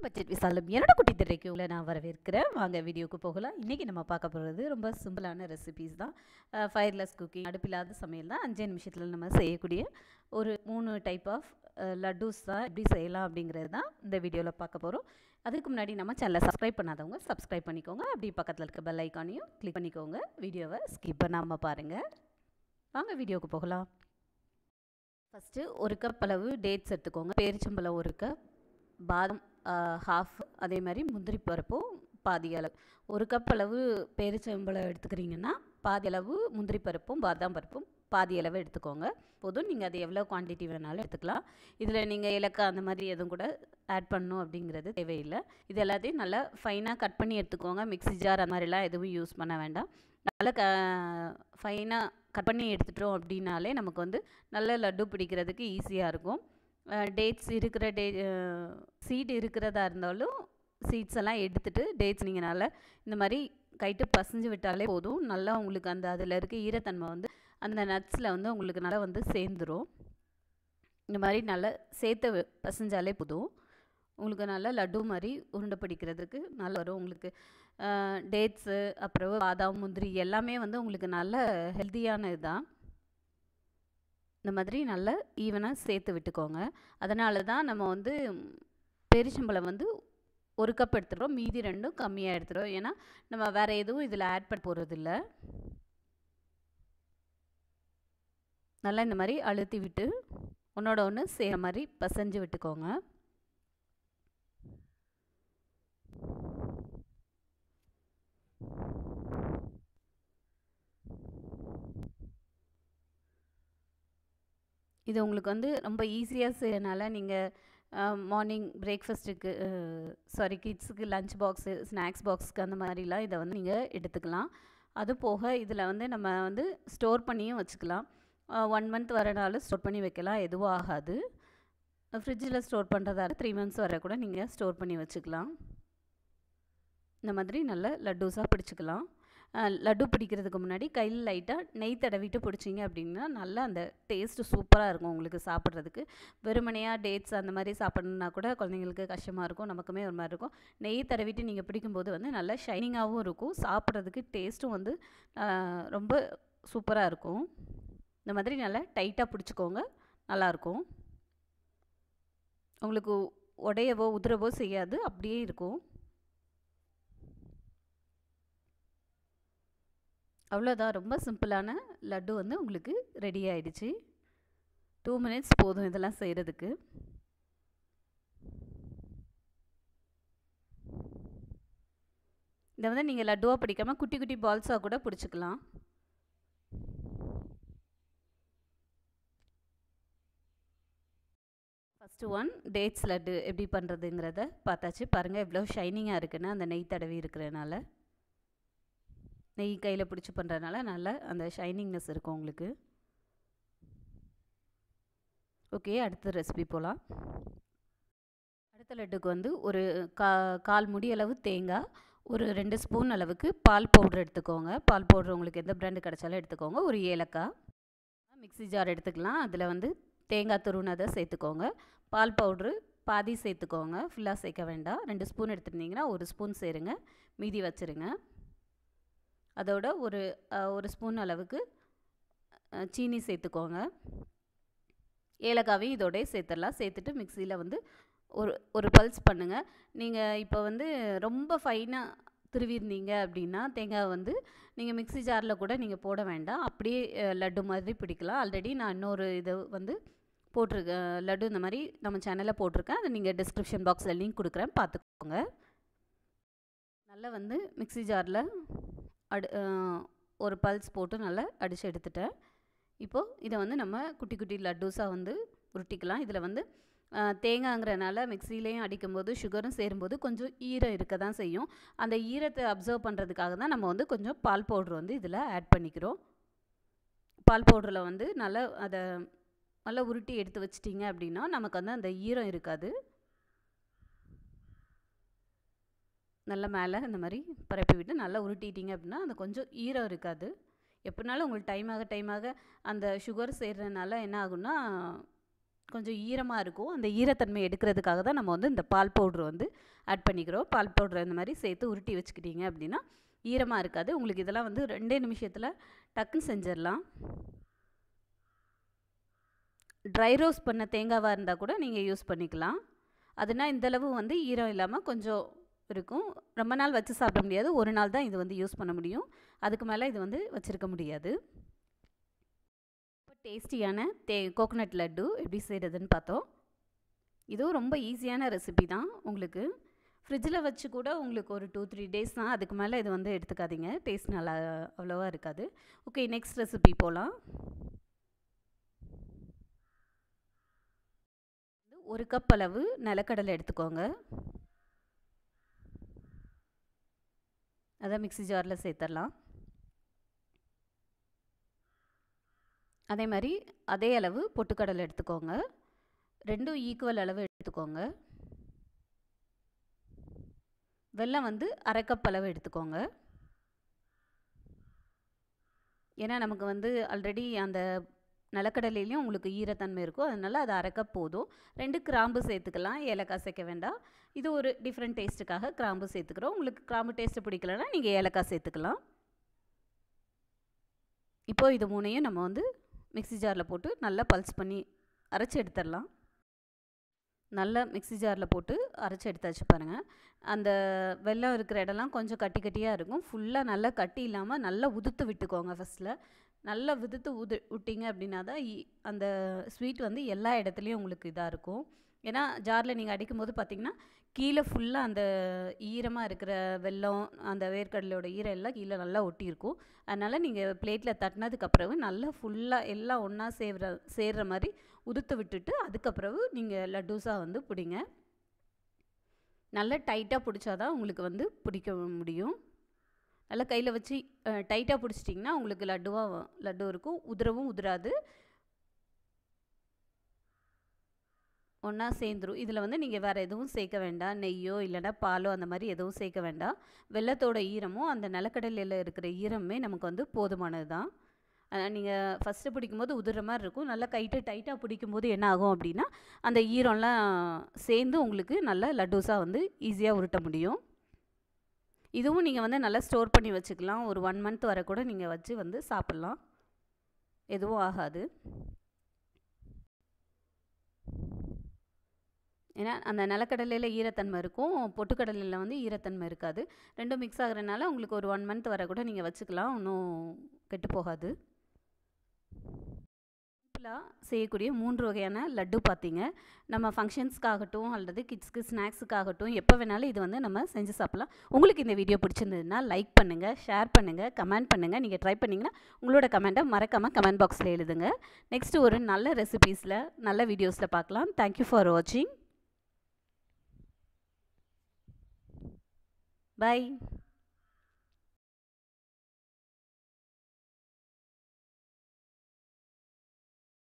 welcome budget விசாலம் என்னோட குட்டி திரைக்கு உள்ள நான் வரவேற்கிறேன் வாங்க வீடியோக்கு போகலாம் இன்றைக்கி நம்ம பார்க்க போகிறது ரொம்ப சிம்பிளான ரெசிபீஸ் தான் ஃபயர்லெஸ் குக்கிங் அடுப்பில்லாத சமையல் தான் அஞ்சே நிமிஷத்தில் நம்ம செய்யக்கூடிய ஒரு மூணு டைப் ஆஃப் லட்டூஸ் தான் எப்படி செய்யலாம் அப்படிங்கிறது தான் இந்த வீடியோவில் பார்க்க போகிறோம் அதுக்கு முன்னாடி நம்ம சேனலை சப்ஸ்கிரைப் பண்ணாதவங்க சப்ஸ்கிரைப் பண்ணிக்கோங்க அப்படி பக்கத்தில் இருக்க பெல் ஐக்கானையும் கிளிக் பண்ணிக்கோங்க வீடியோவை ஸ்கிப் பண்ணாமல் பாருங்கள் வாங்க வீடியோவுக்கு போகலாம் ஃபஸ்ட்டு ஒரு கப் அளவு டேட்ஸ் எடுத்துக்கோங்க பேரிச்சம்பழம் ஒரு கப் பாதம் ஹாஃப் அதே மாதிரி முந்திரி பருப்பும் பாதி அளவு ஒரு கப் அளவு பேரிச்சம்பழம் எடுத்துக்கிறீங்கன்னா பாதி அளவு முந்திரி பருப்பும் பாதாம் பருப்பும் பாதி அளவு எடுத்துக்கோங்க போதும் நீங்கள் அது எவ்வளோ குவான்டிட்டி வேணாலும் எடுத்துக்கலாம் இதில் நீங்கள் இலக்காய் அந்த மாதிரி எதுவும் கூட ஆட் பண்ணணும் அப்படிங்கிறது தேவையில்லை இது எல்லாத்தையும் நல்லா ஃபைனாக கட் பண்ணி எடுத்துக்கோங்க மிக்சி ஜார் அந்த மாதிரிலாம் எதுவும் யூஸ் பண்ண வேண்டாம் நல்லா க ஃபைனாக கட் பண்ணி எடுத்துட்டோம் அப்படின்னாலே நமக்கு வந்து நல்ல லட்டு பிடிக்கிறதுக்கு ஈஸியாக இருக்கும் டேட்ஸ் இருக்கிற டே சீட் இருக்கிறதா இருந்தாலும் சீட்ஸ் எல்லாம் எடுத்துகிட்டு டேட்ஸ் நீங்கள் நல்லா இந்த மாதிரி கைட்டு பசிஞ்சு விட்டாலே போதும் நல்லா உங்களுக்கு அந்த அதில் இருக்க ஈரத்தன்மை வந்து அந்த நட்ஸில் வந்து உங்களுக்கு நல்லா வந்து சேர்ந்துடும் இந்த மாதிரி நல்லா சேர்த்து பசஞ்சாலே போதும் உங்களுக்கு நல்லா லட்டு மாதிரி உருண்டை பிடிக்கிறதுக்கு நல்லா வரும் உங்களுக்கு டேட்ஸு அப்புறம் பாதாம் முந்திரி எல்லாமே வந்து உங்களுக்கு நல்ல ஹெல்த்தியான இதுதான் இந்த மாதிரி நல்லா ஈவனாக சேர்த்து விட்டுக்கோங்க அதனால தான் நம்ம வந்து பெரிசம்பளம் வந்து ஒரு கப் எடுத்துடுறோம் மீதி ரெண்டும் கம்மியாக எடுத்துடுறோம் ஏன்னா நம்ம வேறு எதுவும் இதில் ஆட் பண்ண போகிறதில்ல நல்லா இந்த மாதிரி அழுத்தி விட்டு ஒன்றோட ஒன்று சேர மாதிரி பசைஞ்சு விட்டுக்கோங்க இது உங்களுக்கு வந்து ரொம்ப ஈஸியாக செய்யறனால நீங்கள் மார்னிங் பிரேக்ஃபஸ்ட்டுக்கு சாரி கிட்ஸுக்கு லஞ்ச் பாக்ஸு ஸ்நாக்ஸ் பாக்ஸுக்கு அந்த மாதிரிலாம் இதை வந்து நீங்கள் எடுத்துக்கலாம் அது போக இதில் வந்து நம்ம வந்து ஸ்டோர் பண்ணியும் வச்சுக்கலாம் ஒன் மந்த் வரனாலும் ஸ்டோர் பண்ணி வைக்கலாம் எதுவும் ஆகாது ஃப்ரிட்ஜில் ஸ்டோர் பண்ணுறதால த்ரீ மந்த்ஸ் வர கூட நீங்கள் ஸ்டோர் பண்ணி வச்சுக்கலாம் இந்த மாதிரி நல்ல லட்டூஸாக பிடிச்சிக்கலாம் லட்டு பிடிக்கிறதுக்கு முன்னாடி கையில் லைட்டாக நெய் தடவிட்டு பிடிச்சிங்க அப்படின்னா நல்லா அந்த டேஸ்ட்டு சூப்பராக இருக்கும் உங்களுக்கு சாப்பிட்றதுக்கு வெறுமனையாக டேட்ஸ் அந்த மாதிரி சாப்பிட்ணுன்னா கூட குழந்தைங்களுக்கு கஷ்டமாக இருக்கும் நமக்குமே ஒரு மாதிரி இருக்கும் நெய் தடவிட்டு நீங்கள் பிடிக்கும்போது வந்து நல்லா ஷைனிங்காகவும் இருக்கும் சாப்பிட்றதுக்கு டேஸ்ட்டும் வந்து ரொம்ப சூப்பராக இருக்கும் இந்த மாதிரி நல்லா டைட்டாக பிடிச்சிக்கோங்க நல்லாயிருக்கும் உங்களுக்கு உடையவோ உதிரவோ செய்யாது அப்படியே இருக்கும் அவ்வளோதான் ரொம்ப சிம்பிளான லட்டு வந்து உங்களுக்கு ரெடி ஆகிடுச்சு டூ மினிட்ஸ் போதும் இதெல்லாம் செய்கிறதுக்கு இதை வந்து நீங்கள் லட்டுவாக பிடிக்காமல் குட்டி குட்டி பால்ஸாக கூட பிடிச்சிக்கலாம் ஃபஸ்ட்டு ஒன் டேட்ஸ் லட்டு எப்படி பண்ணுறதுங்கிறத பார்த்தாச்சு பாருங்கள் எவ்வளோ ஷைனிங்காக இருக்குன்னு அந்த நெய் தடவி இருக்கிறனால நெய் கையில் பிடிச்சி பண்ணுறதுனால நல்லா அந்த ஷைனிங்னஸ் இருக்கும் உங்களுக்கு ஓகே அடுத்த ரெசிபி போகலாம் அடுத்த லட்டுக்கு வந்து ஒரு கா கால் முடி அளவு தேங்காய் ஒரு ரெண்டு ஸ்பூன் அளவுக்கு பால் பவுடர் எடுத்துக்கோங்க பால் பவுடர் உங்களுக்கு எந்த பிராண்டு கிடைச்சாலும் எடுத்துக்கோங்க ஒரு ஏலக்காய் மிக்சி ஜார் எடுத்துக்கலாம் அதில் வந்து தேங்காய் துருவினதை சேர்த்துக்கோங்க பால் பவுட்ரு பாதி சேர்த்துக்கோங்க ஃபுல்லாக சேர்க்க வேண்டாம் ரெண்டு ஸ்பூன் எடுத்துருந்தீங்கன்னா ஒரு ஸ்பூன் சேருங்க மீதி வச்சுருங்க அதோட ஒரு ஒரு ஸ்பூன் அளவுக்கு சீனி சேர்த்துக்கோங்க ஏலக்காவையும் இதோடய சேர்த்துடலாம் சேர்த்துட்டு மிக்சியில் வந்து ஒரு ஒரு பல்ஸ் பண்ணுங்கள் நீங்கள் இப்போ வந்து ரொம்ப ஃபைனாக திருவிருந்தீங்க அப்படின்னா தேங்காய் வந்து நீங்கள் மிக்சி ஜாரில் கூட நீங்கள் போட வேண்டாம் அப்படியே லட்டு மாதிரி பிடிக்கலாம் ஆல்ரெடி நான் இன்னொரு இது வந்து போட்டிருக்கேன் லட்டு இந்த மாதிரி நம்ம சேனலில் போட்டிருக்கேன் அதை நீங்கள் டிஸ்கிரிப்ஷன் பாக்ஸில் லிங்க் கொடுக்குறேன் பார்த்துக்கோங்க நல்லா வந்து மிக்சி ஜாரில் அடு ஒரு பல்ஸ் போட்டு நல்லா அடித்து எடுத்துட்டேன் இப்போது இதை வந்து நம்ம குட்டி குட்டி லட்டுஸாக வந்து உருட்டிக்கலாம் இதில் வந்து தேங்காய்ங்கிறனால மிக்சிலையும் அடிக்கும்போது சுகரும் சேரும்போது கொஞ்சம் ஈரம் இருக்க தான் செய்யும் அந்த ஈரத்தை அப்சர்வ் பண்ணுறதுக்காக தான் நம்ம வந்து கொஞ்சம் பால் பவுட்ரு வந்து இதில் ஆட் பண்ணிக்கிறோம் பால் பவுடரில் வந்து நல்லா அதை நல்லா உருட்டி எடுத்து வச்சிட்டிங்க அப்படின்னா நமக்கு வந்து அந்த ஈரம் இருக்காது நல்ல மேலே இந்த மாதிரி பரப்பி விட்டு நல்லா உருட்டிட்டிங்க அப்படின்னா அது கொஞ்சம் ஈரம் இருக்காது எப்படினாலும் உங்களுக்கு டைம் ஆக டைம் ஆக அந்த சுகர் சேர்றதுனால என்ன ஆகும்னா கொஞ்சம் ஈரமாக இருக்கும் அந்த ஈரத்தன்மை எடுக்கிறதுக்காக தான் நம்ம வந்து இந்த பால் பவுட்ரு வந்து ஆட் பண்ணிக்கிறோம் பால் பவுட்ரு இந்த மாதிரி சேர்த்து உருட்டி வச்சுக்கிட்டீங்க அப்படின்னா ஈரமாக இருக்காது உங்களுக்கு இதெல்லாம் வந்து ரெண்டே நிமிஷத்தில் டக்குன்னு செஞ்சிடலாம் ட்ரை ரோஸ் பண்ண தேங்காவாக இருந்தால் கூட நீங்கள் யூஸ் பண்ணிக்கலாம் அதுனால் இந்தளவு வந்து ஈரம் இல்லாமல் கொஞ்சம் இருக்கும் ரொம்ப நாள் வச்சு சாப்பிட முடியாது ஒரு நாள் தான் இது வந்து யூஸ் பண்ண முடியும் அதுக்கு மேலே இது வந்து வச்சுருக்க முடியாது டேஸ்டியான தே கோகனட் லட்டு எப்படி செய்கிறதுன்னு பார்த்தோம் இதுவும் ரொம்ப ஈஸியான ரெசிபி தான் உங்களுக்கு ஃப்ரிட்ஜில் வச்சு கூட உங்களுக்கு ஒரு டூ த்ரீ டேஸ் தான் அதுக்கு மேலே இது வந்து எடுத்துக்காதீங்க டேஸ்ட் நல்லா அவ்வளோவா இருக்காது ஓகே நெக்ஸ்ட் ரெசிபி போகலாம் ஒரு கப் அளவு நிலக்கடலை எடுத்துக்கோங்க அதை மிக்சி ஜாரில் சேர்த்துடலாம் அதே மாதிரி அதே அளவு பொட்டுக்கடலை எடுத்துக்கோங்க ரெண்டும் ஈக்குவல் அளவு எடுத்துக்கோங்க வெள்ளம் வந்து அரைக்கப் அளவு எடுத்துக்கோங்க ஏன்னா நமக்கு வந்து ஆல்ரெடி அந்த நிலக்கடலையிலையும் உங்களுக்கு ஈரத்தன்மை இருக்கும் அதனால் அதை அரைக்க போதும் ரெண்டு கிராம்பு சேர்த்துக்கலாம் ஏலக்காய் சேர்க்க வேண்டாம் இது ஒரு டிஃப்ரெண்ட் டேஸ்ட்டுக்காக கிராம்பு சேர்த்துக்கிறோம் உங்களுக்கு கிராம்பு டேஸ்ட்டு பிடிக்கலன்னா நீங்கள் ஏலக்காய் சேர்த்துக்கலாம் இப்போது இது மூணையும் நம்ம வந்து மிக்சி ஜாரில் போட்டு நல்லா பல்ஸ் பண்ணி அரைச்சி எடுத்துடலாம் நல்லா மிக்சி ஜாரில் போட்டு அரைச்சி எடுத்தாச்சு பாருங்கள் அந்த வெள்ளம் இருக்கிற இடம்லாம் கொஞ்சம் கட்டி கட்டியாக இருக்கும் ஃபுல்லாக நல்லா கட்டி இல்லாமல் நல்லா உதுத்து விட்டுக்கோங்க ஃபஸ்ட்டில் நல்லா விதுத்து உது விட்டிங்க அப்படின்னா தான் அந்த ஸ்வீட் வந்து எல்லா இடத்துலையும் உங்களுக்கு இதாக இருக்கும் ஏன்னா ஜாரில் நீங்கள் அடிக்கும் போது பார்த்தீங்கன்னா கீழே ஃபுல்லாக அந்த ஈரமாக இருக்கிற வெல்லம் அந்த வேர்க்கடலையோட ஈரம் எல்லாம் கீழே நல்லா ஒட்டியிருக்கும் அதனால் நீங்கள் பிளேட்டில் அப்புறவு நல்லா ஃபுல்லாக எல்லாம் ஒன்றா சேர்ற சேர்கிற மாதிரி உதுத்து விட்டுட்டு அதுக்கப்புறவு நீங்கள் லட்டூஸாக வந்து பிடிங்க நல்லா டைட்டாக பிடிச்சாதான் உங்களுக்கு வந்து பிடிக்க முடியும் நல்லா கையில் வச்சு டைட்டாக பிடிச்சிட்டிங்கன்னா உங்களுக்கு லட்டுவாக லட்டு இருக்கும் உதிரவும் உதிராது ஒன்றா சேர்ந்துரும் இதில் வந்து நீங்கள் வேறு எதுவும் சேர்க்க வேண்டாம் நெய்யோ இல்லைனா பாலோ அந்த மாதிரி எதுவும் சேர்க்க வேண்டாம் வெள்ளத்தோட ஈரமும் அந்த நிலக்கடலையில் இருக்கிற ஈரமே நமக்கு வந்து போதுமானது தான் நீங்கள் ஃபஸ்ட்டு பிடிக்கும்போது உதிர மாதிரி இருக்கும் நல்லா கைட்டு டைட்டாக பிடிக்கும்போது என்ன ஆகும் அப்படின்னா அந்த ஈரம்லாம் சேர்ந்து உங்களுக்கு நல்லா லட்டுஸாக வந்து ஈஸியாக உருட்ட முடியும் இதுவும் நீங்கள் வந்து நல்லா ஸ்டோர் பண்ணி வச்சுக்கலாம் ஒரு ஒன் மந்த் வரை கூட நீங்கள் வச்சு வந்து சாப்பிட்லாம் எதுவும் ஆகாது ஏன்னா அந்த நிலக்கடலையில் ஈரத்தன்மை இருக்கும் பொட்டுக்கடலையில் வந்து ஈரத்தன்மை இருக்காது ரெண்டும் மிக்ஸ் ஆகிறதுனால உங்களுக்கு ஒரு ஒன் மந்த் வர கூட நீங்கள் வச்சுக்கலாம் ஒன்றும் கெட்டு போகாது டிஃப்ரெண்ட்டாக செய்யக்கூடிய மூன்று வகையான லட்டு பார்த்திங்க நம்ம ஃபங்க்ஷன்ஸ்க்காகட்டும் அல்லது கிட்ஸ்க்கு ஸ்நாக்ஸுக்காகட்டும் எப்போ வேணாலும் இது வந்து நம்ம செஞ்சு சாப்பிட்லாம் உங்களுக்கு இந்த வீடியோ பிடிச்சிருந்ததுன்னா லைக் பண்ணுங்கள் ஷேர் பண்ணுங்கள் கமெண்ட் பண்ணுங்கள் நீங்கள் ட்ரை பண்ணிங்கன்னா உங்களோட கமெண்ட்டை மறக்காமல் கமெண்ட் பாக்ஸில் எழுதுங்க நெக்ஸ்ட்டு ஒரு நல்ல ரெசிபீஸில் நல்ல வீடியோஸில் பார்க்கலாம் தேங்க்யூ ஃபார் வாட்சிங் பை